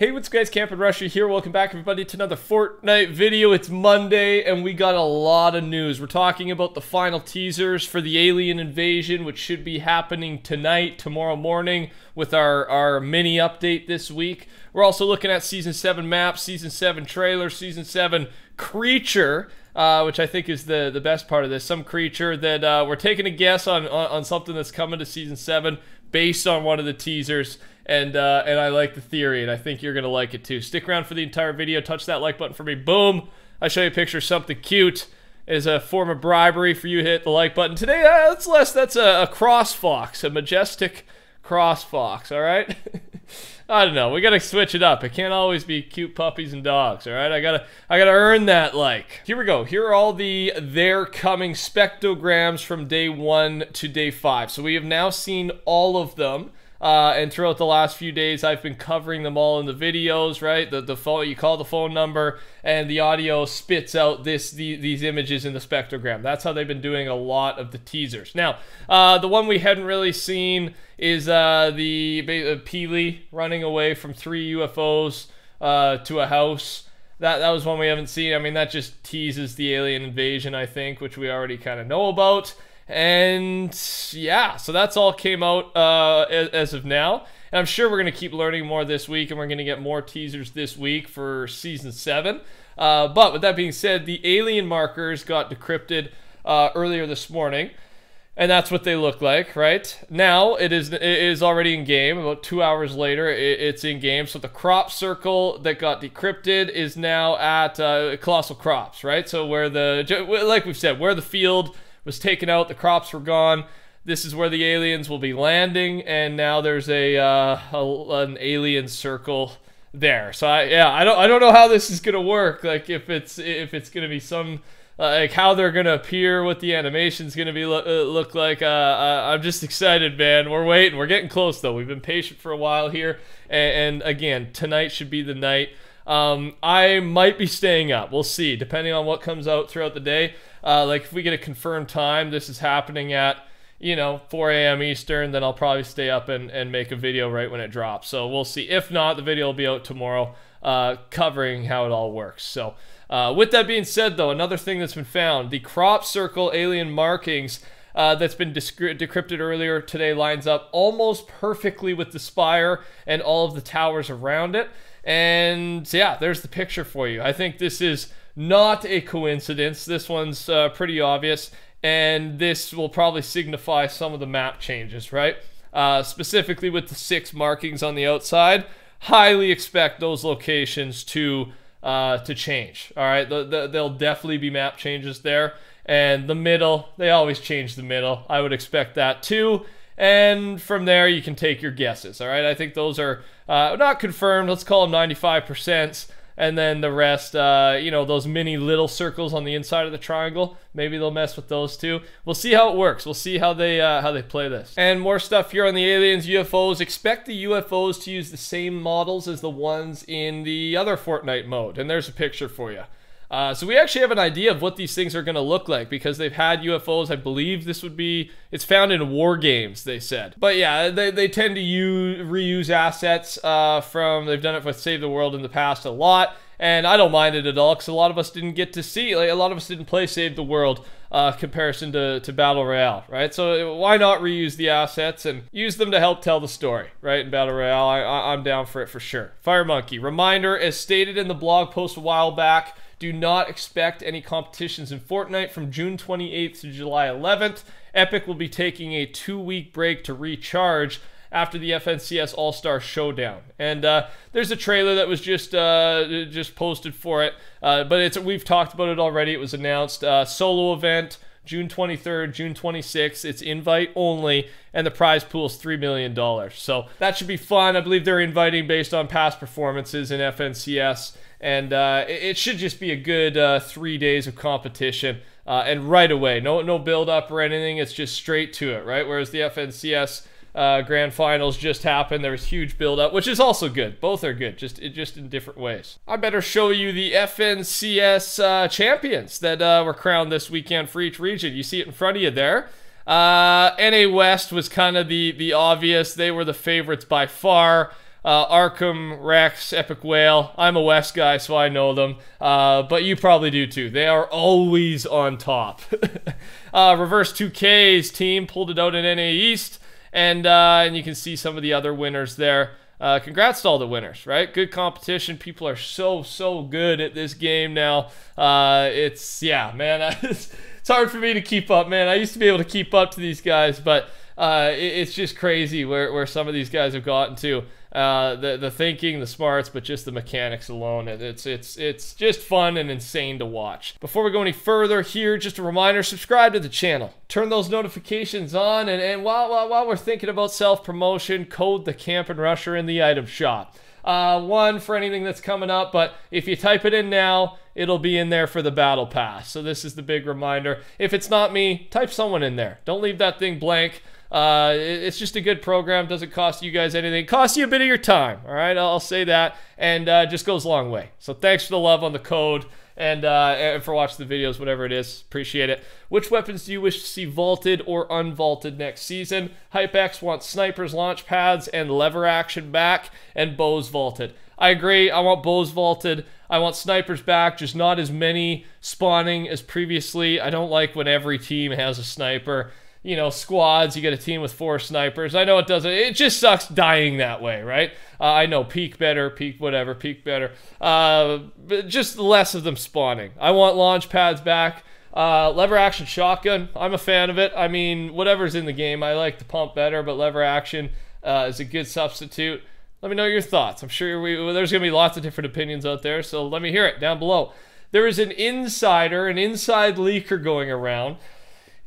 Hey, what's guys? Camp and Russia here. Welcome back, everybody, to another Fortnite video. It's Monday, and we got a lot of news. We're talking about the final teasers for the alien invasion, which should be happening tonight, tomorrow morning, with our, our mini update this week. We're also looking at Season 7 maps, Season 7 trailer, Season 7 creature, uh, which I think is the, the best part of this. Some creature that uh, we're taking a guess on, on, on something that's coming to Season 7 based on one of the teasers and uh, and I like the theory, and I think you're gonna like it too. Stick around for the entire video. Touch that like button for me. Boom! I show you a picture of something cute as a form of bribery for you. Hit the like button today. Uh, that's less. That's a, a cross fox, a majestic cross fox. All right. I don't know. We gotta switch it up. It can't always be cute puppies and dogs. All right. I gotta I gotta earn that like. Here we go. Here are all the they're coming spectrograms from day one to day five. So we have now seen all of them. Uh, and throughout the last few days, I've been covering them all in the videos, right? The, the phone, you call the phone number, and the audio spits out this the, these images in the spectrogram. That's how they've been doing a lot of the teasers. Now, uh, the one we hadn't really seen is uh, the uh, Peely running away from three UFOs uh, to a house. That, that was one we haven't seen. I mean, that just teases the alien invasion, I think, which we already kind of know about. And yeah, so that's all came out uh, as, as of now. And I'm sure we're going to keep learning more this week, and we're going to get more teasers this week for season seven. Uh, but with that being said, the alien markers got decrypted uh, earlier this morning, and that's what they look like, right? Now it is it is already in game. About two hours later, it, it's in game. So the crop circle that got decrypted is now at uh, colossal crops, right? So where the like we've said, where the field was taken out, the crops were gone. This is where the aliens will be landing, and now there's a, uh, a an alien circle there. So I, yeah, I don't I don't know how this is gonna work. Like if it's if it's gonna be some uh, like how they're gonna appear, what the animation's gonna be lo uh, look like. Uh, I, am just excited, man. We're waiting. We're getting close though. We've been patient for a while here, and, and again, tonight should be the night. Um, I might be staying up. We'll see, depending on what comes out throughout the day. Uh, like if we get a confirmed time, this is happening at you know 4 a.m. Eastern, then I'll probably stay up and, and make a video right when it drops. So we'll see. If not, the video will be out tomorrow, uh, covering how it all works. So. Uh, with that being said, though, another thing that's been found the crop circle alien markings uh, that's been decrypted earlier today lines up almost perfectly with the spire and all of the towers around it. And yeah, there's the picture for you. I think this is not a coincidence. This one's uh, pretty obvious, and this will probably signify some of the map changes, right? Uh, specifically with the six markings on the outside, highly expect those locations to uh, to change. All right, the, the, will definitely be map changes there. And the middle, they always change the middle. I would expect that too. And from there, you can take your guesses. All right, I think those are uh, not confirmed. Let's call them 95% and then the rest, uh, you know, those mini little circles on the inside of the triangle. Maybe they'll mess with those too. We'll see how it works. We'll see how they uh, how they play this. And more stuff here on the aliens, UFOs. Expect the UFOs to use the same models as the ones in the other Fortnite mode. And there's a picture for you. Uh, so we actually have an idea of what these things are going to look like because they've had UFOs. I believe this would be it's found in war games. They said, but yeah, they, they tend to use reuse assets uh, from they've done it with Save the World in the past a lot, and I don't mind it at all because a lot of us didn't get to see like a lot of us didn't play Save the World. Uh, comparison to, to Battle Royale, right? So why not reuse the assets and use them to help tell the story, right? In Battle Royale, I, I, I'm down for it for sure. Fire Monkey, reminder, as stated in the blog post a while back, do not expect any competitions in Fortnite from June 28th to July 11th. Epic will be taking a two week break to recharge after the FNCS All Star Showdown. And uh, there's a trailer that was just uh, just posted for it, uh, but it's we've talked about it already. It was announced uh, solo event. June 23rd, June 26th. It's invite only, and the prize pool is $3 million. So that should be fun. I believe they're inviting based on past performances in FNCS, and uh, it should just be a good uh, three days of competition. Uh, and right away, no no build up or anything. It's just straight to it, right? Whereas the FNCS uh, grand finals just happened. There was huge buildup, which is also good. Both are good, just just in different ways. I better show you the FNCS uh, champions that uh, were crowned this weekend for each region. You see it in front of you there. Uh, NA West was kind of the the obvious. They were the favorites by far. Uh, Arkham, Rex, Epic Whale. I'm a West guy, so I know them. Uh, but you probably do too. They are always on top. uh, Reverse 2K's team pulled it out in NA East and uh, and you can see some of the other winners there. Uh, congrats to all the winners, right? Good competition. People are so so good at this game now. Uh, it's yeah, man. it's, it's hard for me to keep up, man. I used to be able to keep up to these guys, but uh, it, it's just crazy where where some of these guys have gotten to. Uh, the the thinking, the smarts, but just the mechanics alone. It's it's it's just fun and insane to watch. Before we go any further here, just a reminder: subscribe to the channel, turn those notifications on, and, and while, while while we're thinking about self promotion, code the camp and rusher in the item shop. Uh, one for anything that's coming up, but if you type it in now, it'll be in there for the battle pass. So this is the big reminder. If it's not me, type someone in there. Don't leave that thing blank. Uh, it's just a good program. Doesn't cost you guys anything. costs you a bit of your time. All right, I'll say that, and uh, just goes a long way. So thanks for the love on the code. And, uh, and for watching the videos, whatever it is, appreciate it. Which weapons do you wish to see vaulted or unvaulted next season? Hypex wants snipers, launch pads, and lever action back, and bows vaulted. I agree. I want bows vaulted. I want snipers back, just not as many spawning as previously. I don't like when every team has a sniper you know, squads. You get a team with four snipers. I know it doesn't. It just sucks dying that way, right? Uh, I know peak better, peak whatever, peak better. Uh, but just less of them spawning. I want launch pads back. Uh, lever action shotgun. I'm a fan of it. I mean, whatever's in the game, I like the pump better, but lever action uh, is a good substitute. Let me know your thoughts. I'm sure we, there's going to be lots of different opinions out there, so let me hear it down below. There is an insider, an inside leaker going around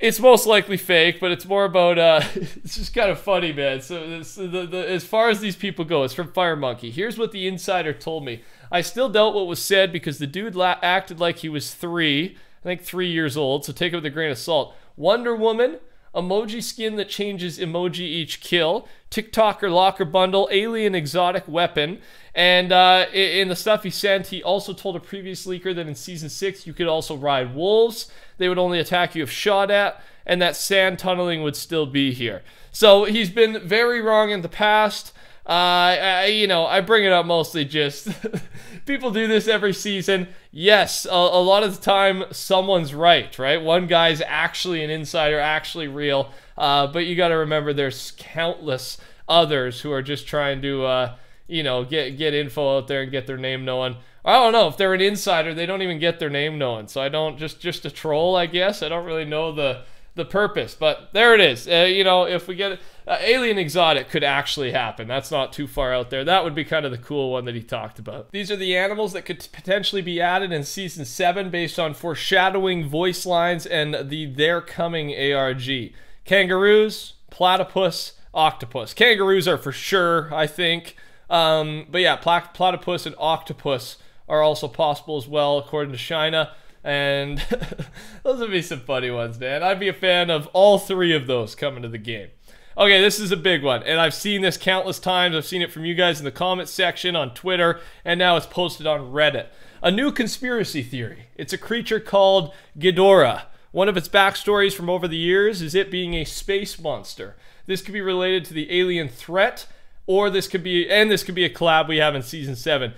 it's most likely fake, but it's more about uh, it's just kind of funny, man. So this, the, the, as far as these people go, it's from Fire Monkey. Here's what the insider told me. I still doubt what was said because the dude la- acted like he was three, I think three years old. So take it with a grain of salt. Wonder Woman emoji skin that changes emoji each kill, TikToker locker bundle, alien exotic weapon. And uh, in the stuff he sent, he also told a previous leaker that in season six, you could also ride wolves. They would only attack you if shot at, and that sand tunneling would still be here. So he's been very wrong in the past. I, you know, I bring it up mostly just people do this every season. Yes, a, a, lot of the time someone's right, right? One guy's actually an insider, actually real. Uh, but you got to remember there's countless others who are just trying to, uh, you know, get get info out there and get their name known. I don't know if they're an insider, they don't even get their name known. So I don't just just a troll, I guess. I don't really know the the purpose. But there it is. Uh, you know, if we get uh, Alien Exotic could actually happen. That's not too far out there. That would be kind of the cool one that he talked about. These are the animals that could potentially be added in season 7 based on foreshadowing voice lines and the their coming ARG. Kangaroos, platypus, octopus. Kangaroos are for sure, I think. Um, but yeah, plat platypus and octopus are also possible as well, according to China. And those would be some funny ones, man. I'd be a fan of all three of those coming to the game. Okay, this is a big one, and I've seen this countless times. I've seen it from you guys in the comments section on Twitter, and now it's posted on Reddit. A new conspiracy theory. It's a creature called Ghidorah. One of its backstories from over the years is it being a space monster. This could be related to the alien threat, or this could be, and this could be a collab we have in season seven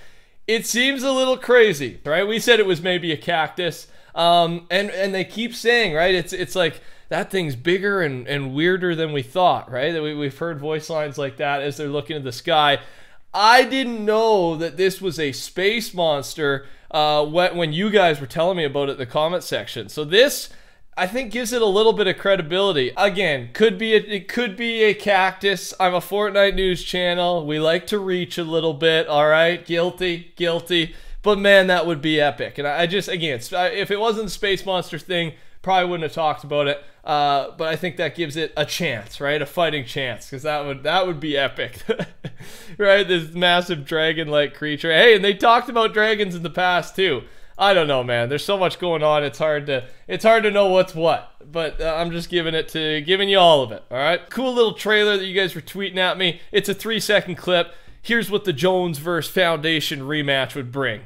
it seems a little crazy, right? We said it was maybe a cactus. Um, and and they keep saying, right? It's it's like that thing's bigger and, and weirder than we thought, right? That we, we've heard voice lines like that as they're looking at the sky. I didn't know that this was a space monster uh, when you guys were telling me about it in the comment section. So this I think gives it a little bit of credibility. Again, could be a, it could be a cactus. I'm a Fortnite news channel. We like to reach a little bit. All right, guilty, guilty. But man, that would be epic. And I just again, if it wasn't the space monster thing, probably wouldn't have talked about it. Uh, but I think that gives it a chance, right? A fighting chance, because that would that would be epic, right? This massive dragon-like creature. Hey, and they talked about dragons in the past too. I don't know, man. There's so much going on. It's hard to it's hard to know what's what. But uh, I'm just giving it to giving you all of it. All right. Cool little trailer that you guys were tweeting at me. It's a three second clip. Here's what the Jones versus Foundation rematch would bring.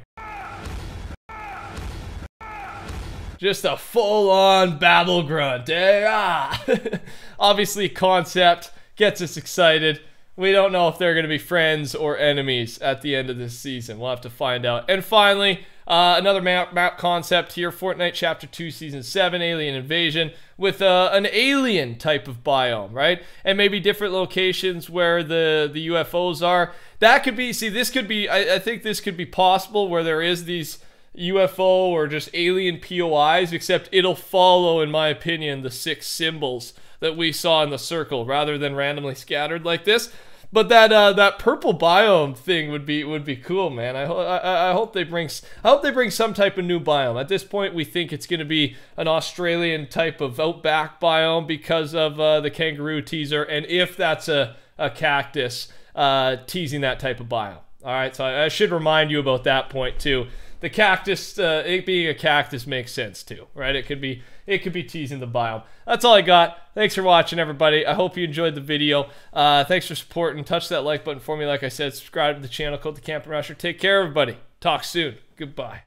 Just a full on battle grunt. Eh? Ah! Obviously, concept gets us excited we don't know if they're going to be friends or enemies at the end of this season. We'll have to find out. And finally, uh, another map, map concept here Fortnite Chapter 2, Season 7, Alien Invasion, with uh, an alien type of biome, right? And maybe different locations where the, the UFOs are. That could be, see, this could be, I, I think this could be possible where there is these. UFO or just alien POIs, except it'll follow, in my opinion, the six symbols that we saw in the circle rather than randomly scattered like this. But that uh, that purple biome thing would be would be cool, man. I, ho I, I hope they bring I hope they bring some type of new biome. At this point, we think it's going to be an Australian type of outback biome because of uh, the kangaroo teaser, and if that's a a cactus uh, teasing that type of biome. All right, so I, I should remind you about that point too the cactus, uh, it being a cactus makes sense too, right? It could be it could be teasing the biome. That's all I got. Thanks for watching, everybody. I hope you enjoyed the video. Uh, thanks for supporting. Touch that like button for me. Like I said, subscribe to the channel, called the Camping Rusher. Take care, everybody. Talk soon. Goodbye.